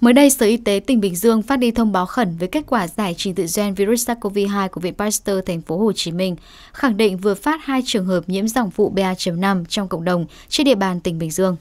Mới đây, Sở Y tế tỉnh Bình Dương phát đi thông báo khẩn với kết quả giải trình tự gen virus SARS-CoV-2 của Viện Pasteur Thành phố Hồ Chí Minh, khẳng định vừa phát hai trường hợp nhiễm dòng phụ BA.5 trong cộng đồng trên địa bàn tỉnh Bình Dương.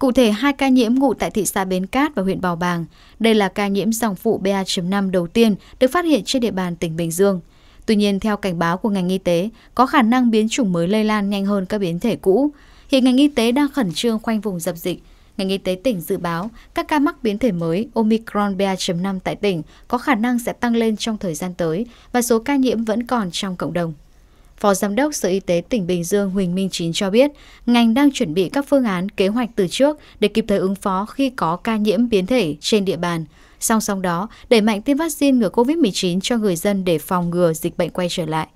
Cụ thể, hai ca nhiễm ngụ tại thị xã Bến Cát và huyện Bào Bàng. Đây là ca nhiễm dòng phụ BA.5 đầu tiên được phát hiện trên địa bàn tỉnh Bình Dương. Tuy nhiên, theo cảnh báo của ngành y tế, có khả năng biến chủng mới lây lan nhanh hơn các biến thể cũ. Hiện ngành y tế đang khẩn trương khoanh vùng dập dịch, Ngành y tế tỉnh dự báo các ca mắc biến thể mới Omicron BA.5 tại tỉnh có khả năng sẽ tăng lên trong thời gian tới và số ca nhiễm vẫn còn trong cộng đồng. Phó Giám đốc Sở Y tế tỉnh Bình Dương Huỳnh Minh Chín cho biết, ngành đang chuẩn bị các phương án kế hoạch từ trước để kịp thời ứng phó khi có ca nhiễm biến thể trên địa bàn. Song song đó, đẩy mạnh tiêm vaccine ngừa COVID-19 cho người dân để phòng ngừa dịch bệnh quay trở lại.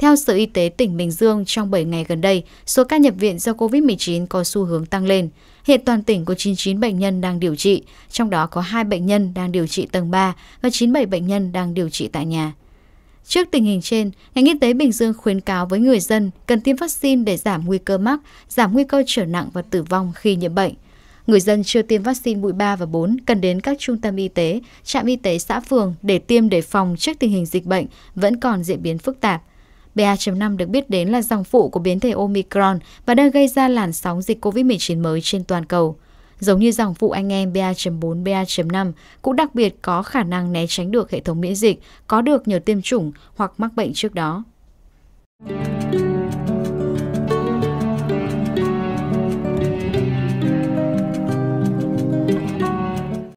Theo Sở Y tế tỉnh Bình Dương, trong 7 ngày gần đây, số ca nhập viện do COVID-19 có xu hướng tăng lên. Hiện toàn tỉnh có 99 bệnh nhân đang điều trị, trong đó có 2 bệnh nhân đang điều trị tầng 3 và 97 bệnh nhân đang điều trị tại nhà. Trước tình hình trên, ngành y tế Bình Dương khuyến cáo với người dân cần tiêm vaccine để giảm nguy cơ mắc, giảm nguy cơ trở nặng và tử vong khi nhiễm bệnh. Người dân chưa tiêm vaccine mũi 3 và 4 cần đến các trung tâm y tế, trạm y tế xã phường để tiêm để phòng trước tình hình dịch bệnh vẫn còn diễn biến phức tạp ba 5 được biết đến là dòng phụ của biến thể omicron và đang gây ra làn sóng dịch covid 19 mới trên toàn cầu giống như dòng phụ anh em ba 4 ba 5 cũng đặc biệt có khả năng né tránh được hệ thống miễn dịch có được nhờ tiêm chủng hoặc mắc bệnh trước đó